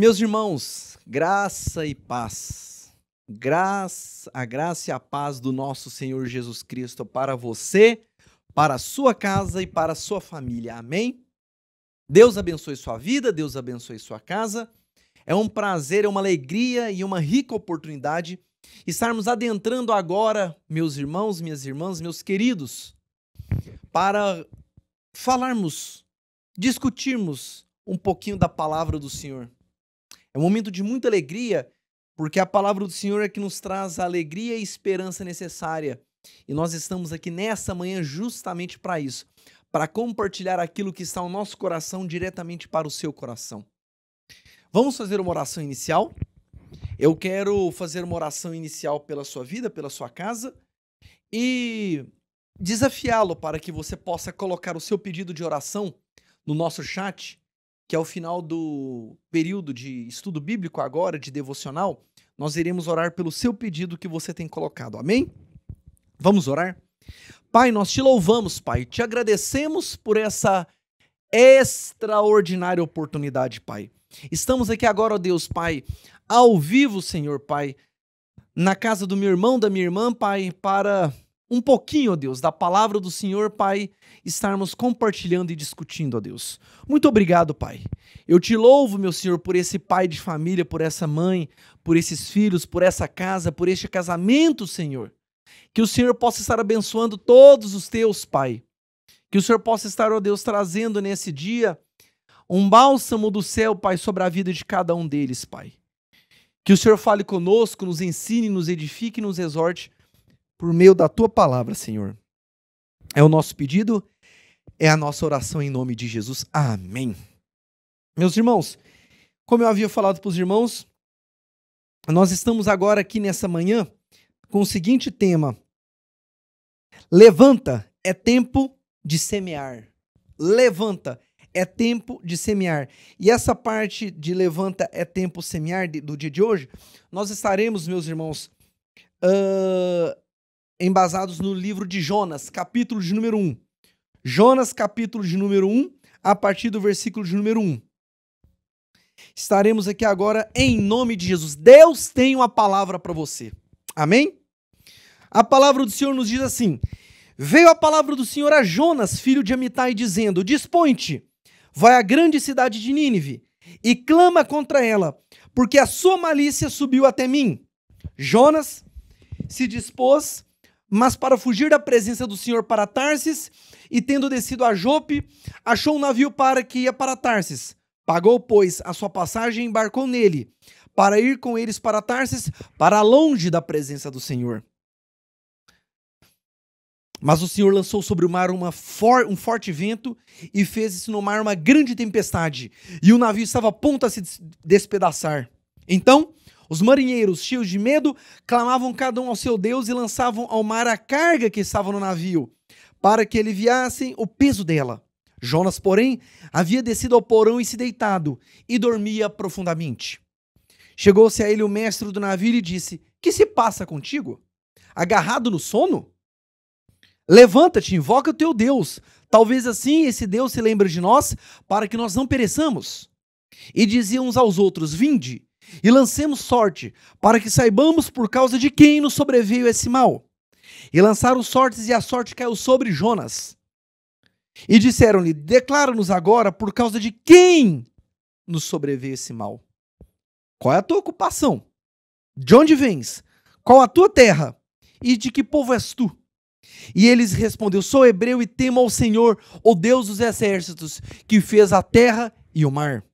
Meus irmãos, graça e paz. Graça, a graça e a paz do nosso Senhor Jesus Cristo para você, para a sua casa e para a sua família. Amém? Deus abençoe sua vida, Deus abençoe sua casa. É um prazer, é uma alegria e uma rica oportunidade estarmos adentrando agora, meus irmãos, minhas irmãs, meus queridos, para falarmos, discutirmos um pouquinho da palavra do Senhor é um momento de muita alegria, porque a palavra do Senhor é que nos traz a alegria e esperança necessária. E nós estamos aqui nessa manhã justamente para isso para compartilhar aquilo que está no nosso coração diretamente para o seu coração. Vamos fazer uma oração inicial? Eu quero fazer uma oração inicial pela sua vida, pela sua casa e desafiá-lo para que você possa colocar o seu pedido de oração no nosso chat que é o final do período de estudo bíblico agora, de devocional, nós iremos orar pelo seu pedido que você tem colocado. Amém? Vamos orar? Pai, nós te louvamos, Pai. Te agradecemos por essa extraordinária oportunidade, Pai. Estamos aqui agora, ó Deus, Pai, ao vivo, Senhor, Pai, na casa do meu irmão, da minha irmã, Pai, para um pouquinho, ó Deus, da palavra do Senhor, Pai, estarmos compartilhando e discutindo, ó Deus. Muito obrigado, Pai. Eu te louvo, meu Senhor, por esse pai de família, por essa mãe, por esses filhos, por essa casa, por este casamento, Senhor. Que o Senhor possa estar abençoando todos os teus, Pai. Que o Senhor possa estar, ó Deus, trazendo nesse dia um bálsamo do céu, Pai, sobre a vida de cada um deles, Pai. Que o Senhor fale conosco, nos ensine, nos edifique e nos exorte por meio da tua palavra, Senhor. É o nosso pedido, é a nossa oração em nome de Jesus. Amém. Meus irmãos, como eu havia falado para os irmãos, nós estamos agora aqui nessa manhã com o seguinte tema: Levanta, é tempo de semear. Levanta, é tempo de semear. E essa parte de levanta, é tempo semear do dia de hoje, nós estaremos, meus irmãos, uh, embasados no livro de Jonas, capítulo de número 1. Jonas, capítulo de número 1, a partir do versículo de número 1. Estaremos aqui agora em nome de Jesus. Deus tem uma palavra para você. Amém? A palavra do Senhor nos diz assim: Veio a palavra do Senhor a Jonas, filho de Amitai, dizendo: Dispõe-te, vai à grande cidade de Nínive e clama contra ela, porque a sua malícia subiu até mim. Jonas se dispôs mas para fugir da presença do Senhor para Tarsis, e tendo descido a Jope, achou um navio para que ia para Tarsis. Pagou, pois, a sua passagem e embarcou nele, para ir com eles para Tarsis, para longe da presença do Senhor. Mas o Senhor lançou sobre o mar for um forte vento e fez-se no mar uma grande tempestade, e o navio estava a ponto a se des despedaçar. Então os marinheiros, cheios de medo, clamavam cada um ao seu Deus e lançavam ao mar a carga que estava no navio, para que aliviassem o peso dela. Jonas, porém, havia descido ao porão e se deitado, e dormia profundamente. Chegou-se a ele o mestre do navio e disse: Que se passa contigo? Agarrado no sono? Levanta-te, invoca o teu Deus. Talvez assim esse Deus se lembre de nós, para que nós não pereçamos. E diziam uns aos outros: Vinde, e lancemos sorte, para que saibamos por causa de quem nos sobreveio esse mal. E lançaram sortes, e a sorte caiu sobre Jonas. E disseram-lhe: Declara-nos agora por causa de quem nos sobreveio esse mal. Qual é a tua ocupação? De onde vens? Qual a tua terra? E de que povo és tu? E eles respondeu: Sou hebreu e temo ao Senhor, o Deus dos exércitos, que fez a terra e o mar.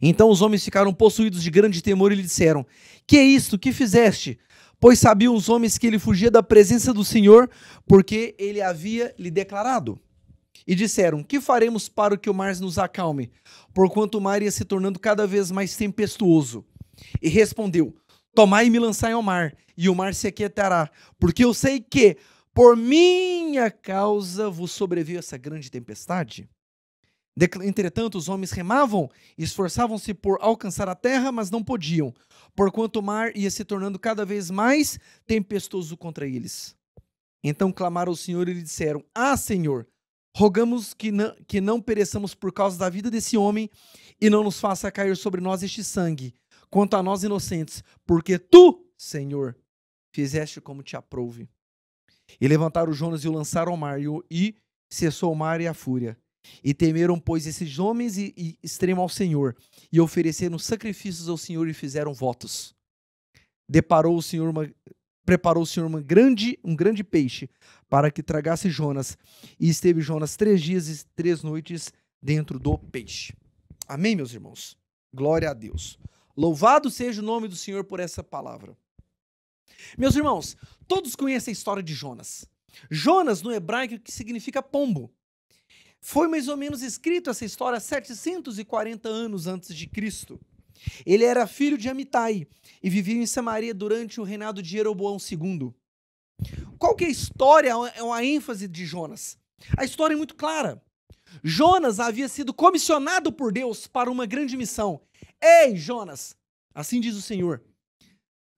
Então os homens ficaram possuídos de grande temor e lhe disseram: Que é isto? Que fizeste? Pois sabiam os homens que ele fugia da presença do Senhor, porque ele havia lhe declarado. E disseram: Que faremos para que o mar nos acalme? Porquanto o mar ia se tornando cada vez mais tempestuoso. E respondeu: Tomai e me lançai ao mar, e o mar se aquietará, porque eu sei que, por minha causa, vos sobreviveu essa grande tempestade. Entretanto, os homens remavam e esforçavam-se por alcançar a terra, mas não podiam, porquanto o mar ia se tornando cada vez mais tempestoso contra eles. Então clamaram ao Senhor e lhe disseram: Ah, Senhor, rogamos que não, que não pereçamos por causa da vida desse homem e não nos faça cair sobre nós este sangue, quanto a nós inocentes, porque tu, Senhor, fizeste como te aprouve. E levantaram Jonas e o lançaram ao mar, e, e cessou o mar e a fúria. E temeram, pois, esses homens e, e extremo ao Senhor, e ofereceram sacrifícios ao Senhor e fizeram votos. Deparou o Senhor uma, preparou o Senhor uma grande, um grande peixe para que tragasse Jonas, e esteve Jonas três dias e três noites dentro do peixe. Amém, meus irmãos? Glória a Deus. Louvado seja o nome do Senhor por essa palavra. Meus irmãos, todos conhecem a história de Jonas. Jonas, no hebraico, que significa pombo. Foi mais ou menos escrito essa história 740 anos antes de Cristo. Ele era filho de Amitai e vivia em Samaria durante o reinado de Jeroboão II. Qual que é a história, é uma ênfase de Jonas? A história é muito clara. Jonas havia sido comissionado por Deus para uma grande missão. Ei, Jonas, assim diz o Senhor,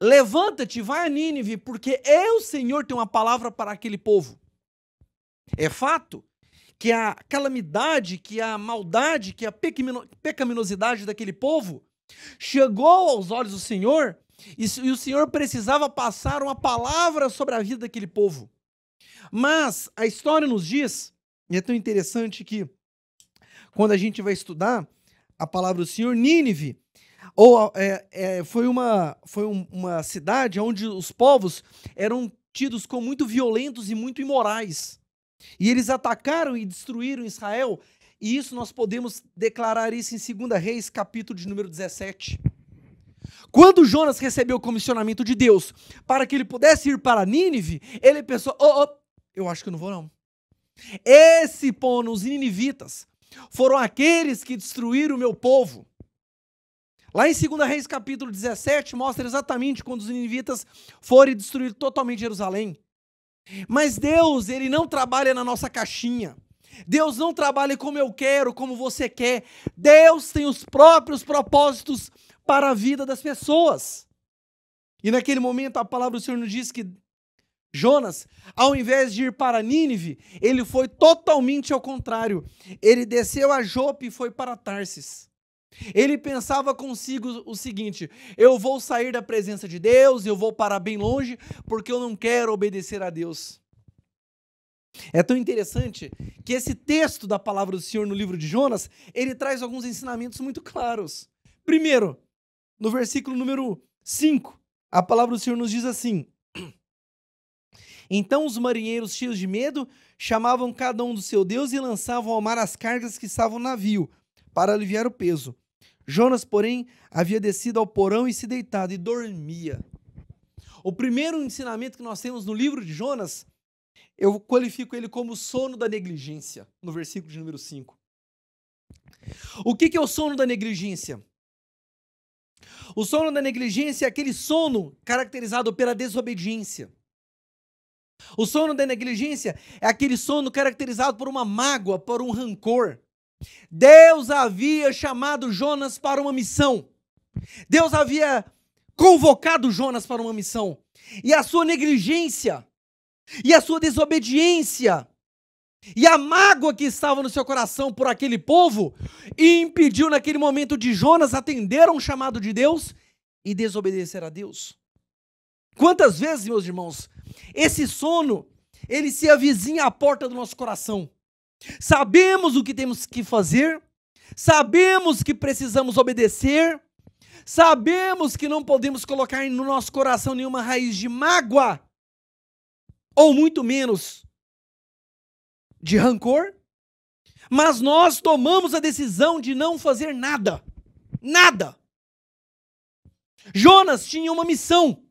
levanta-te, vai a Nínive, porque eu, Senhor, tenho uma palavra para aquele povo. É fato que a calamidade, que a maldade, que a pecaminosidade daquele povo chegou aos olhos do Senhor e o Senhor precisava passar uma palavra sobre a vida daquele povo. Mas a história nos diz, e é tão interessante que quando a gente vai estudar a palavra do Senhor, Nínive, ou é, é, foi, uma, foi um, uma cidade onde os povos eram tidos como muito violentos e muito imorais. E eles atacaram e destruíram Israel, e isso nós podemos declarar isso em 2 Reis, capítulo de número 17. Quando Jonas recebeu o comissionamento de Deus para que ele pudesse ir para Nínive, ele pensou: oh, oh, eu acho que eu não vou não. Esse pono, os ninivitas, foram aqueles que destruíram o meu povo. Lá em 2 Reis capítulo 17 mostra exatamente quando os ninivitas foram destruir totalmente Jerusalém. Mas Deus, ele não trabalha na nossa caixinha. Deus não trabalha como eu quero, como você quer. Deus tem os próprios propósitos para a vida das pessoas. E naquele momento a palavra do Senhor nos diz que Jonas, ao invés de ir para Nínive, ele foi totalmente ao contrário. Ele desceu a Jope e foi para Tarsis. Ele pensava consigo o seguinte: eu vou sair da presença de Deus, eu vou parar bem longe, porque eu não quero obedecer a Deus. É tão interessante que esse texto da palavra do Senhor no livro de Jonas, ele traz alguns ensinamentos muito claros. Primeiro, no versículo número 5, a palavra do Senhor nos diz assim: Então os marinheiros, cheios de medo, chamavam cada um do seu Deus e lançavam ao mar as cargas que estavam no navio, para aliviar o peso. Jonas, porém, havia descido ao porão e se deitado e dormia. O primeiro ensinamento que nós temos no livro de Jonas, eu qualifico ele como o sono da negligência, no versículo de número 5. O que, que é o sono da negligência? O sono da negligência é aquele sono caracterizado pela desobediência. O sono da negligência é aquele sono caracterizado por uma mágoa, por um rancor. Deus havia chamado Jonas para uma missão. Deus havia convocado Jonas para uma missão. E a sua negligência, e a sua desobediência, e a mágoa que estava no seu coração por aquele povo, impediu naquele momento de Jonas atender a um chamado de Deus e desobedecer a Deus. Quantas vezes, meus irmãos, esse sono, ele se avizinha à porta do nosso coração. Sabemos o que temos que fazer, sabemos que precisamos obedecer, sabemos que não podemos colocar no nosso coração nenhuma raiz de mágoa, ou muito menos de rancor, mas nós tomamos a decisão de não fazer nada. Nada. Jonas tinha uma missão.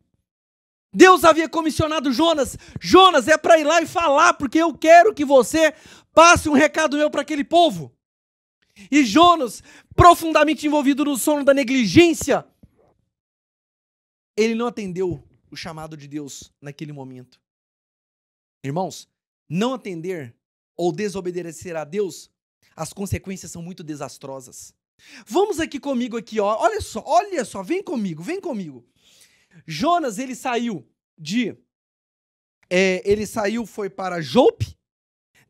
Deus havia comissionado Jonas. Jonas é para ir lá e falar, porque eu quero que você passe um recado meu para aquele povo. E Jonas, profundamente envolvido no sono da negligência, ele não atendeu o chamado de Deus naquele momento. Irmãos, não atender ou desobedecer a Deus, as consequências são muito desastrosas. Vamos aqui comigo aqui, ó. Olha só, olha só, vem comigo, vem comigo. Jonas, ele saiu de é, ele saiu foi para Jope,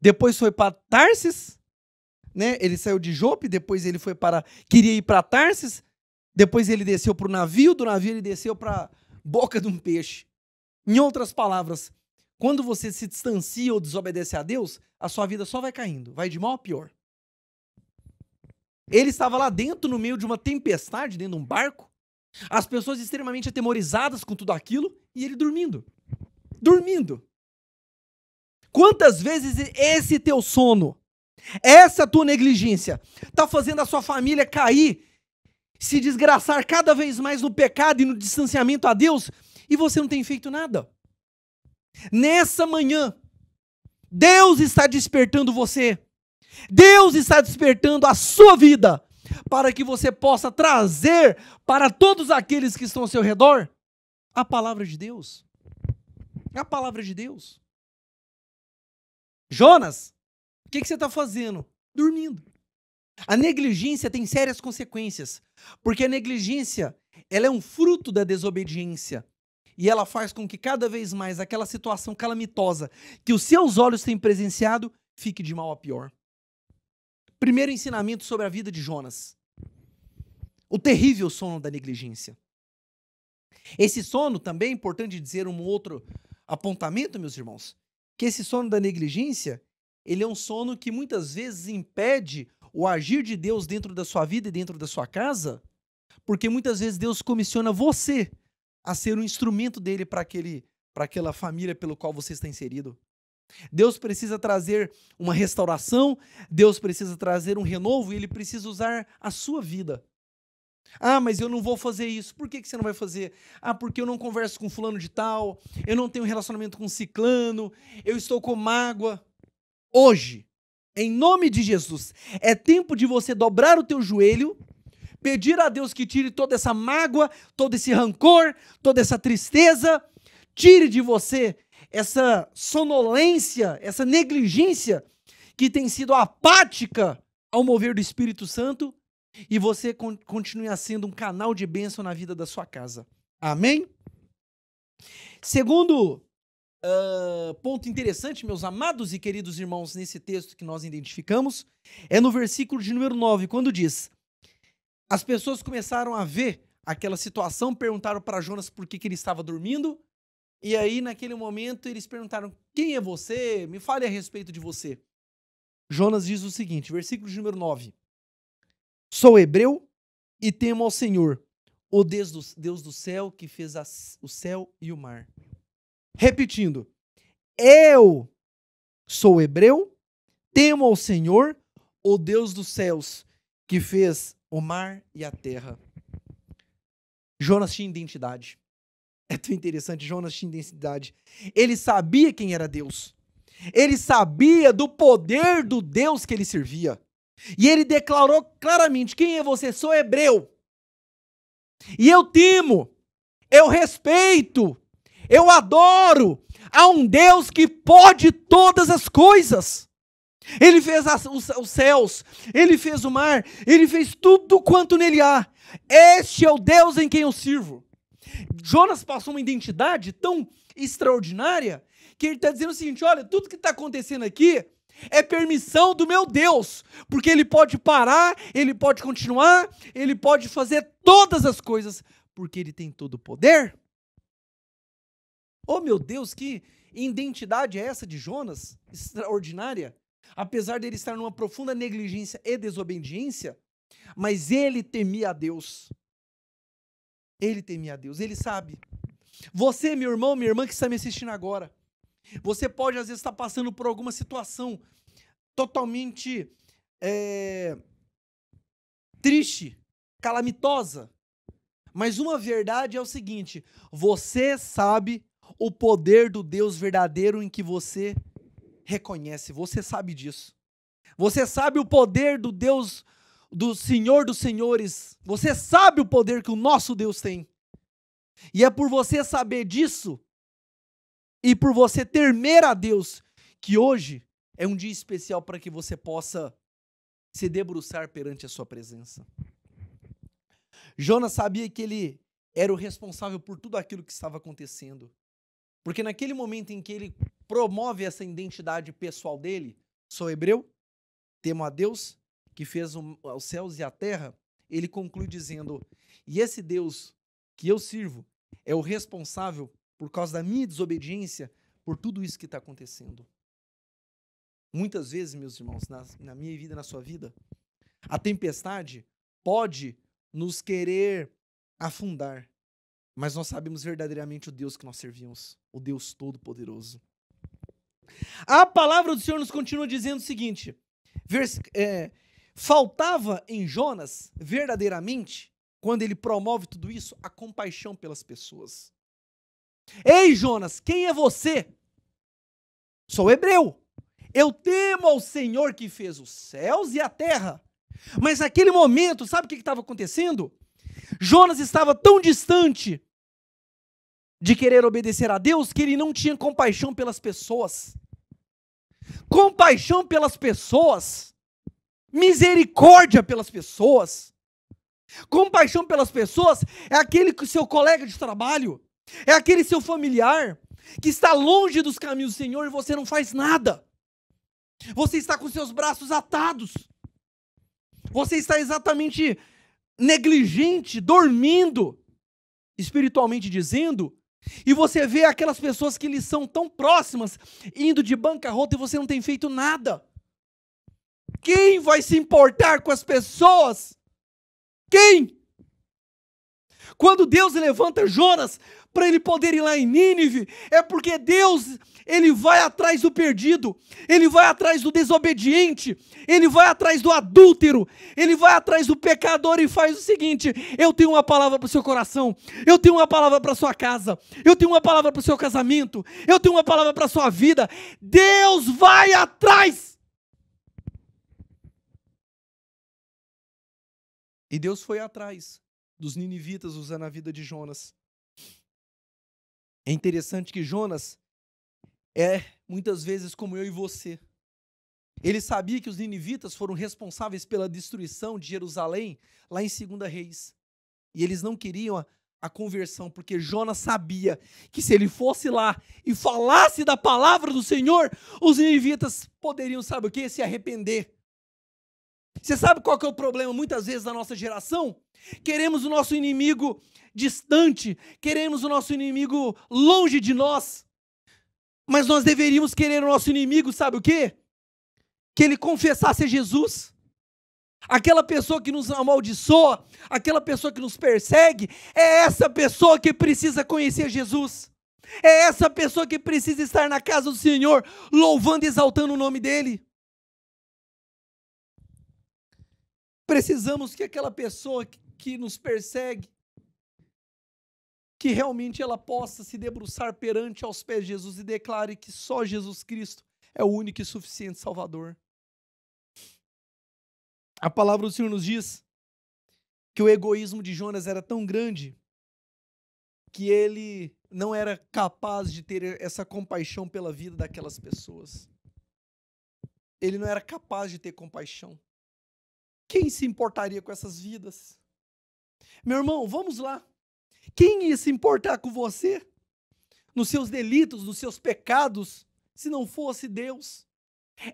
depois foi para Tarsis, né? Ele saiu de Jope, depois ele foi para queria ir para Tarsis, depois ele desceu para o navio, do navio ele desceu para boca de um peixe. Em outras palavras, quando você se distancia ou desobedece a Deus, a sua vida só vai caindo, vai de mal a pior. Ele estava lá dentro, no meio de uma tempestade, dentro de um barco, as pessoas extremamente atemorizadas com tudo aquilo, e ele dormindo. Dormindo. Quantas vezes esse teu sono, essa tua negligência, está fazendo a sua família cair, se desgraçar cada vez mais no pecado e no distanciamento a Deus, e você não tem feito nada? Nessa manhã, Deus está despertando você. Deus está despertando a sua vida para que você possa trazer para todos aqueles que estão ao seu redor a palavra de Deus. A palavra de Deus. Jonas, o que, que você está fazendo? Dormindo. A negligência tem sérias consequências, porque a negligência ela é um fruto da desobediência e ela faz com que cada vez mais aquela situação calamitosa que os seus olhos têm presenciado fique de mal a pior. Primeiro ensinamento sobre a vida de Jonas: o terrível sono da negligência. Esse sono também é importante dizer um outro apontamento, meus irmãos que esse sono da negligência, ele é um sono que muitas vezes impede o agir de Deus dentro da sua vida e dentro da sua casa, porque muitas vezes Deus comissiona você a ser um instrumento dele para aquele para aquela família pelo qual você está inserido. Deus precisa trazer uma restauração, Deus precisa trazer um renovo e ele precisa usar a sua vida ah, mas eu não vou fazer isso. Por que, que você não vai fazer? Ah, porque eu não converso com fulano de tal, eu não tenho relacionamento com ciclano, eu estou com mágoa. Hoje, em nome de Jesus, é tempo de você dobrar o teu joelho, pedir a Deus que tire toda essa mágoa, todo esse rancor, toda essa tristeza, tire de você essa sonolência, essa negligência que tem sido apática ao mover do Espírito Santo e você con continue sendo um canal de bênção na vida da sua casa. Amém? Segundo uh, ponto interessante, meus amados e queridos irmãos, nesse texto que nós identificamos, é no versículo de número 9, quando diz: As pessoas começaram a ver aquela situação, perguntaram para Jonas por que, que ele estava dormindo, e aí, naquele momento, eles perguntaram: Quem é você? Me fale a respeito de você. Jonas diz o seguinte, versículo de número 9. Sou hebreu e temo ao Senhor, o Deus do, Deus do céu que fez as, o céu e o mar. Repetindo, eu sou hebreu, temo ao Senhor, o Deus dos céus que fez o mar e a terra. Jonas tinha identidade. É tão interessante, Jonas tinha identidade. Ele sabia quem era Deus. Ele sabia do poder do Deus que ele servia. E ele declarou claramente: Quem é você? Sou hebreu. E eu temo, eu respeito, eu adoro a um Deus que pode todas as coisas. Ele fez as, os, os céus, ele fez o mar, ele fez tudo quanto nele há. Este é o Deus em quem eu sirvo. Jonas passou uma identidade tão extraordinária que ele está dizendo o seguinte: olha, tudo que está acontecendo aqui é permissão do meu Deus, porque Ele pode parar, Ele pode continuar, Ele pode fazer todas as coisas, porque Ele tem todo o poder. Oh meu Deus, que identidade é essa de Jonas? Extraordinária. Apesar dele estar numa profunda negligência e desobediência, mas ele temia a Deus. Ele temia a Deus, ele sabe. Você, meu irmão, minha irmã que está me assistindo agora, você pode, às vezes, estar passando por alguma situação totalmente é, triste, calamitosa. Mas uma verdade é o seguinte: você sabe o poder do Deus verdadeiro em que você reconhece. Você sabe disso. Você sabe o poder do Deus, do Senhor dos Senhores. Você sabe o poder que o nosso Deus tem. E é por você saber disso e por você temer a Deus, que hoje é um dia especial para que você possa se debruçar perante a sua presença. Jonas sabia que ele era o responsável por tudo aquilo que estava acontecendo. Porque naquele momento em que ele promove essa identidade pessoal dele, sou hebreu, temo a Deus que fez os céus e a terra, ele conclui dizendo: E esse Deus que eu sirvo é o responsável por causa da minha desobediência, por tudo isso que está acontecendo. Muitas vezes, meus irmãos, na, na minha vida, na sua vida, a tempestade pode nos querer afundar, mas nós sabemos verdadeiramente o Deus que nós servimos, o Deus Todo-Poderoso. A palavra do Senhor nos continua dizendo o seguinte: vers, é, faltava em Jonas, verdadeiramente, quando ele promove tudo isso, a compaixão pelas pessoas. Ei, Jonas, quem é você? Sou hebreu. Eu temo ao Senhor que fez os céus e a terra. Mas naquele momento, sabe o que estava acontecendo? Jonas estava tão distante de querer obedecer a Deus que ele não tinha compaixão pelas pessoas. Compaixão pelas pessoas, misericórdia pelas pessoas. Compaixão pelas pessoas é aquele que seu colega de trabalho é aquele seu familiar que está longe dos caminhos do Senhor e você não faz nada. Você está com seus braços atados. Você está exatamente negligente, dormindo, espiritualmente dizendo, e você vê aquelas pessoas que lhe são tão próximas indo de bancarrota e você não tem feito nada. Quem vai se importar com as pessoas? Quem? Quando Deus levanta Jonas para ele poder ir lá em Nínive, é porque Deus, ele vai atrás do perdido, ele vai atrás do desobediente, ele vai atrás do adúltero, ele vai atrás do pecador e faz o seguinte: eu tenho uma palavra para o seu coração, eu tenho uma palavra para sua casa, eu tenho uma palavra para o seu casamento, eu tenho uma palavra para sua vida. Deus vai atrás. E Deus foi atrás dos ninivitas usando a vida de Jonas. É interessante que Jonas é muitas vezes como eu e você. Ele sabia que os ninivitas foram responsáveis pela destruição de Jerusalém lá em 2 Reis. E eles não queriam a, a conversão, porque Jonas sabia que se ele fosse lá e falasse da palavra do Senhor, os ninivitas poderiam, sabe o que? Se arrepender. Você sabe qual que é o problema muitas vezes da nossa geração? Queremos o nosso inimigo distante, queremos o nosso inimigo longe de nós. Mas nós deveríamos querer o nosso inimigo, sabe o quê? Que ele confessasse a Jesus. Aquela pessoa que nos amaldiçoa, aquela pessoa que nos persegue, é essa pessoa que precisa conhecer Jesus. É essa pessoa que precisa estar na casa do Senhor, louvando e exaltando o nome dEle. Precisamos que aquela pessoa que que nos persegue, que realmente ela possa se debruçar perante aos pés de Jesus e declare que só Jesus Cristo é o único e suficiente Salvador. A palavra do Senhor nos diz que o egoísmo de Jonas era tão grande que ele não era capaz de ter essa compaixão pela vida daquelas pessoas. Ele não era capaz de ter compaixão. Quem se importaria com essas vidas? Meu irmão, vamos lá. Quem ia se importar com você? Nos seus delitos, nos seus pecados, se não fosse Deus.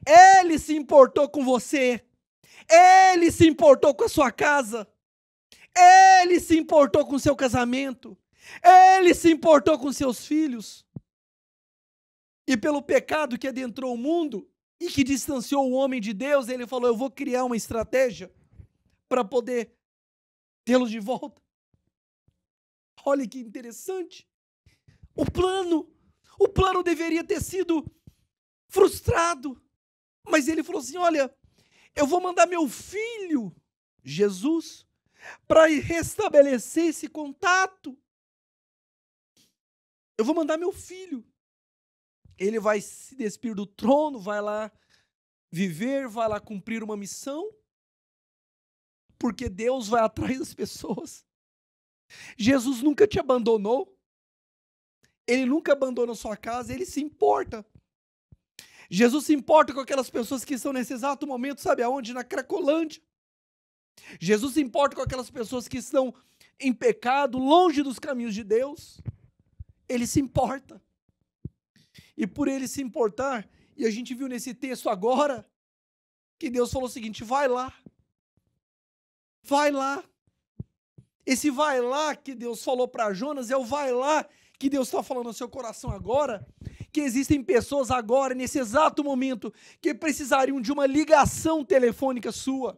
Ele se importou com você. Ele se importou com a sua casa. Ele se importou com o seu casamento. Ele se importou com seus filhos. E pelo pecado que adentrou o mundo e que distanciou o homem de Deus, ele falou: Eu vou criar uma estratégia para poder tê-los de volta. Olha que interessante. O plano, o plano deveria ter sido frustrado, mas ele falou assim: "Olha, eu vou mandar meu filho, Jesus, para restabelecer esse contato. Eu vou mandar meu filho. Ele vai se despir do trono, vai lá viver, vai lá cumprir uma missão porque Deus vai atrás das pessoas. Jesus nunca te abandonou. Ele nunca a sua casa, ele se importa. Jesus se importa com aquelas pessoas que estão nesse exato momento, sabe aonde? Na Cracolândia. Jesus se importa com aquelas pessoas que estão em pecado, longe dos caminhos de Deus. Ele se importa. E por ele se importar, e a gente viu nesse texto agora, que Deus falou o seguinte: vai lá, Vai lá. Esse vai lá que Deus falou para Jonas é o vai lá que Deus está falando no seu coração agora. Que existem pessoas agora, nesse exato momento, que precisariam de uma ligação telefônica sua,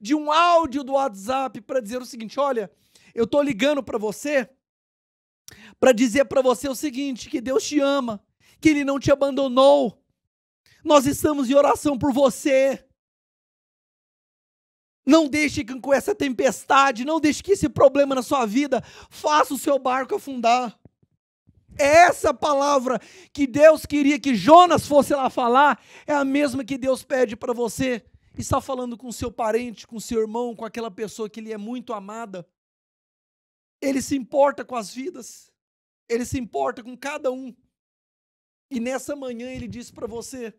de um áudio do WhatsApp para dizer o seguinte: olha, eu estou ligando para você para dizer para você o seguinte: que Deus te ama, que Ele não te abandonou. Nós estamos em oração por você. Não deixe que com essa tempestade, não deixe que esse problema na sua vida faça o seu barco afundar. É essa palavra que Deus queria que Jonas fosse lá falar, é a mesma que Deus pede para você. Está falando com seu parente, com seu irmão, com aquela pessoa que lhe é muito amada. Ele se importa com as vidas, ele se importa com cada um. E nessa manhã ele diz para você: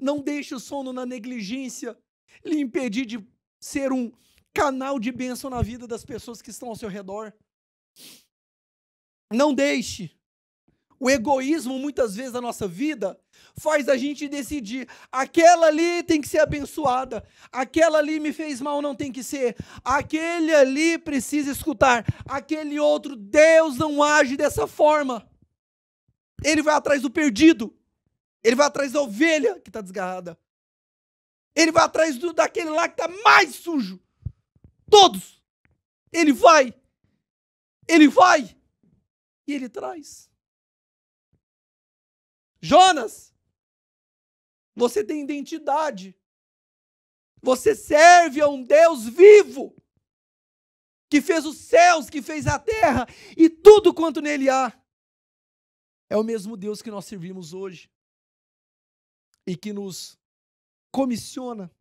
não deixe o sono na negligência lhe impedir de ser um canal de bênção na vida das pessoas que estão ao seu redor. Não deixe. O egoísmo, muitas vezes, da nossa vida, faz a gente decidir: aquela ali tem que ser abençoada, aquela ali me fez mal, não tem que ser, aquele ali precisa escutar, aquele outro, Deus não age dessa forma. Ele vai atrás do perdido, ele vai atrás da ovelha que está desgarrada. Ele vai atrás do, daquele lá que está mais sujo. Todos. Ele vai. Ele vai. E ele traz. Jonas, você tem identidade. Você serve a um Deus vivo que fez os céus, que fez a terra e tudo quanto nele há. É o mesmo Deus que nós servimos hoje e que nos comissiona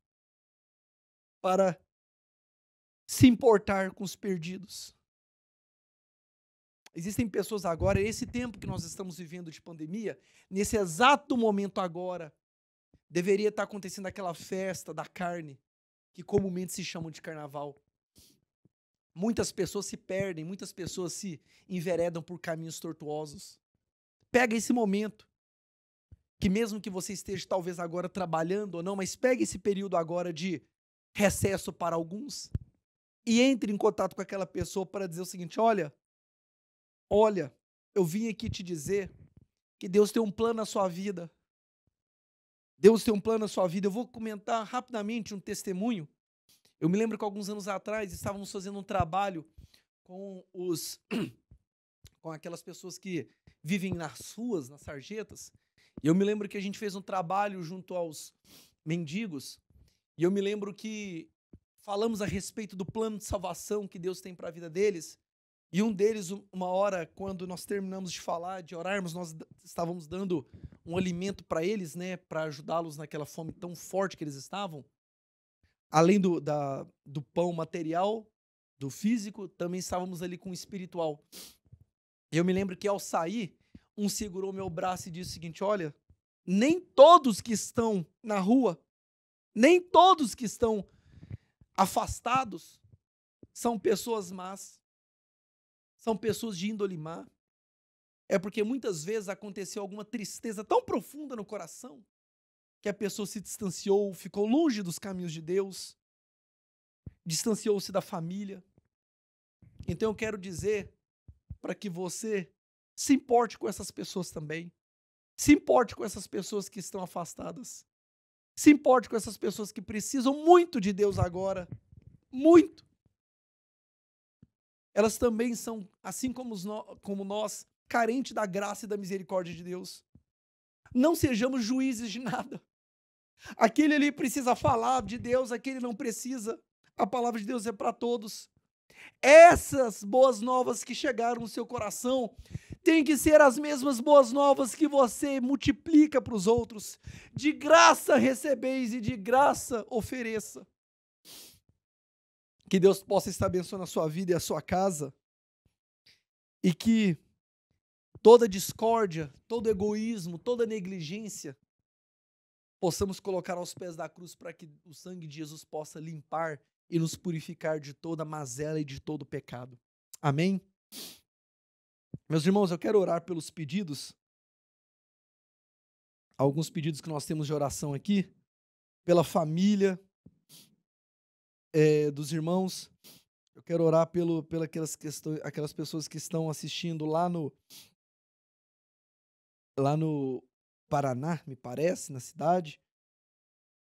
para se importar com os perdidos. Existem pessoas agora, nesse é tempo que nós estamos vivendo de pandemia, nesse exato momento agora, deveria estar acontecendo aquela festa da carne, que comumente se chamam de carnaval. Muitas pessoas se perdem, muitas pessoas se enveredam por caminhos tortuosos. Pega esse momento que mesmo que você esteja talvez agora trabalhando ou não, mas pegue esse período agora de recesso para alguns e entre em contato com aquela pessoa para dizer o seguinte: olha, olha, eu vim aqui te dizer que Deus tem um plano na sua vida. Deus tem um plano na sua vida. Eu vou comentar rapidamente um testemunho. Eu me lembro que alguns anos atrás estávamos fazendo um trabalho com os com aquelas pessoas que vivem nas ruas, nas sarjetas, e eu me lembro que a gente fez um trabalho junto aos mendigos, e eu me lembro que falamos a respeito do plano de salvação que Deus tem para a vida deles. E um deles, uma hora, quando nós terminamos de falar, de orarmos, nós estávamos dando um alimento para eles, né, para ajudá-los naquela fome tão forte que eles estavam. Além do, da, do pão material, do físico, também estávamos ali com o espiritual. E eu me lembro que ao sair, um segurou meu braço e disse o seguinte: Olha, nem todos que estão na rua, nem todos que estão afastados são pessoas más, são pessoas de índole má. É porque muitas vezes aconteceu alguma tristeza tão profunda no coração que a pessoa se distanciou, ficou longe dos caminhos de Deus, distanciou-se da família. Então eu quero dizer para que você se importe com essas pessoas também. Se importe com essas pessoas que estão afastadas. Se importe com essas pessoas que precisam muito de Deus agora. Muito. Elas também são, assim como, no, como nós, carentes da graça e da misericórdia de Deus. Não sejamos juízes de nada. Aquele ali precisa falar de Deus, aquele não precisa. A palavra de Deus é para todos. Essas boas novas que chegaram no seu coração tem que ser as mesmas boas novas que você multiplica para os outros. De graça recebeis e de graça ofereça. Que Deus possa estar abençoando a sua vida e a sua casa. E que toda discórdia, todo egoísmo, toda negligência possamos colocar aos pés da cruz para que o sangue de Jesus possa limpar e nos purificar de toda mazela e de todo pecado. Amém? Meus irmãos, eu quero orar pelos pedidos. Alguns pedidos que nós temos de oração aqui, pela família é, dos irmãos. Eu quero orar pelo, pelas aquelas, questões, aquelas pessoas que estão assistindo lá no, lá no Paraná, me parece, na cidade.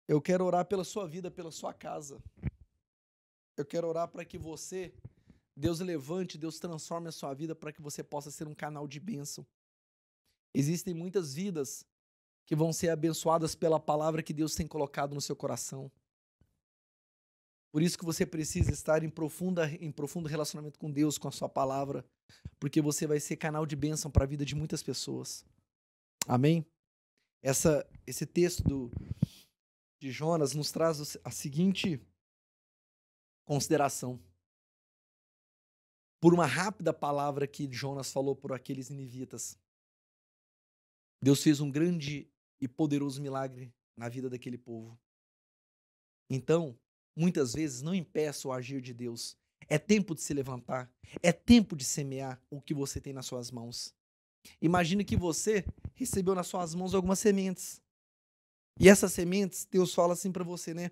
Eu quero orar pela sua vida, pela sua casa. Eu quero orar para que você Deus levante, Deus transforme a sua vida para que você possa ser um canal de bênção. Existem muitas vidas que vão ser abençoadas pela palavra que Deus tem colocado no seu coração. Por isso que você precisa estar em, profunda, em profundo relacionamento com Deus, com a sua palavra, porque você vai ser canal de bênção para a vida de muitas pessoas. Amém? Essa, esse texto do, de Jonas nos traz a seguinte consideração por uma rápida palavra que Jonas falou por aqueles ninivitas. Deus fez um grande e poderoso milagre na vida daquele povo. Então, muitas vezes, não impeça o agir de Deus. É tempo de se levantar, é tempo de semear o que você tem nas suas mãos. Imagine que você recebeu nas suas mãos algumas sementes. E essas sementes, Deus fala assim para você, né?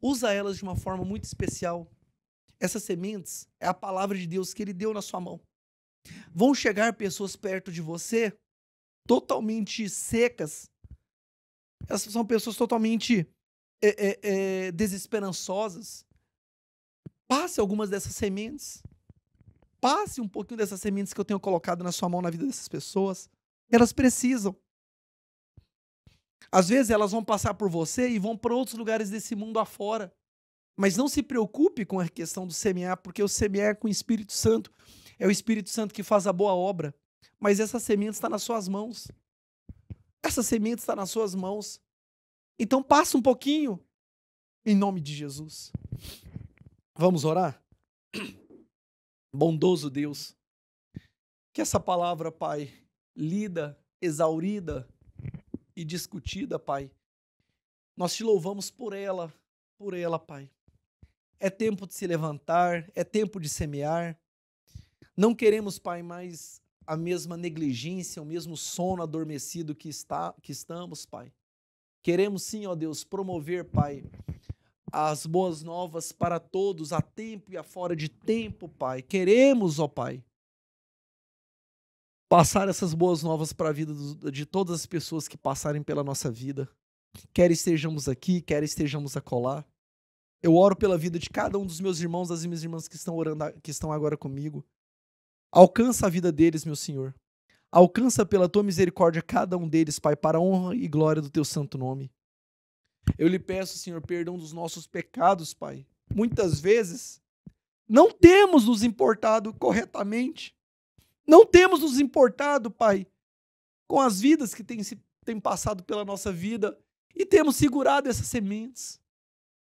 Usa elas de uma forma muito especial essas sementes é a palavra de Deus que ele deu na sua mão. Vão chegar pessoas perto de você totalmente secas. Elas são pessoas totalmente é, é, é, desesperançosas. Passe algumas dessas sementes. Passe um pouquinho dessas sementes que eu tenho colocado na sua mão na vida dessas pessoas. Elas precisam. Às vezes elas vão passar por você e vão para outros lugares desse mundo afora. Mas não se preocupe com a questão do semear, porque o semear é com o Espírito Santo é o Espírito Santo que faz a boa obra. Mas essa semente está nas suas mãos. Essa semente está nas suas mãos. Então passa um pouquinho em nome de Jesus. Vamos orar? Bondoso Deus, que essa palavra, Pai, lida, exaurida e discutida, Pai, nós te louvamos por ela, por ela, Pai. É tempo de se levantar, é tempo de semear. Não queremos, Pai, mais a mesma negligência, o mesmo sono adormecido que, está, que estamos, Pai. Queremos sim, ó Deus, promover, Pai, as boas novas para todos, a tempo e a fora de tempo, Pai. Queremos, ó Pai, passar essas boas novas para a vida de todas as pessoas que passarem pela nossa vida. Quer estejamos aqui, quer estejamos acolá. Eu oro pela vida de cada um dos meus irmãos, das minhas irmãs que estão orando, que estão agora comigo. Alcança a vida deles, meu Senhor. Alcança pela tua misericórdia cada um deles, Pai, para a honra e glória do teu santo nome. Eu lhe peço, Senhor, perdão dos nossos pecados, Pai. Muitas vezes não temos nos importado corretamente. Não temos nos importado, Pai, com as vidas que têm, têm passado pela nossa vida e temos segurado essas sementes.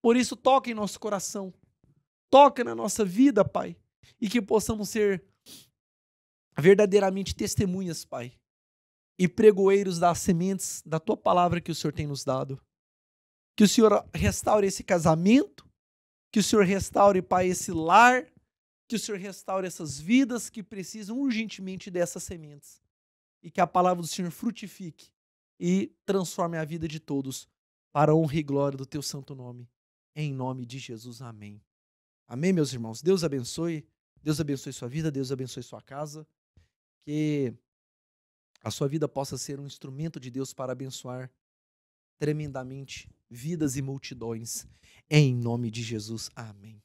Por isso, toque em nosso coração, toque na nossa vida, Pai, e que possamos ser verdadeiramente testemunhas, Pai, e pregoeiros das sementes da tua palavra que o Senhor tem nos dado. Que o Senhor restaure esse casamento, que o Senhor restaure, Pai, esse lar, que o Senhor restaure essas vidas que precisam urgentemente dessas sementes e que a palavra do Senhor frutifique e transforme a vida de todos para a honra e glória do teu santo nome. Em nome de Jesus, amém. Amém, meus irmãos? Deus abençoe. Deus abençoe sua vida, Deus abençoe sua casa. Que a sua vida possa ser um instrumento de Deus para abençoar tremendamente vidas e multidões. Em nome de Jesus. Amém.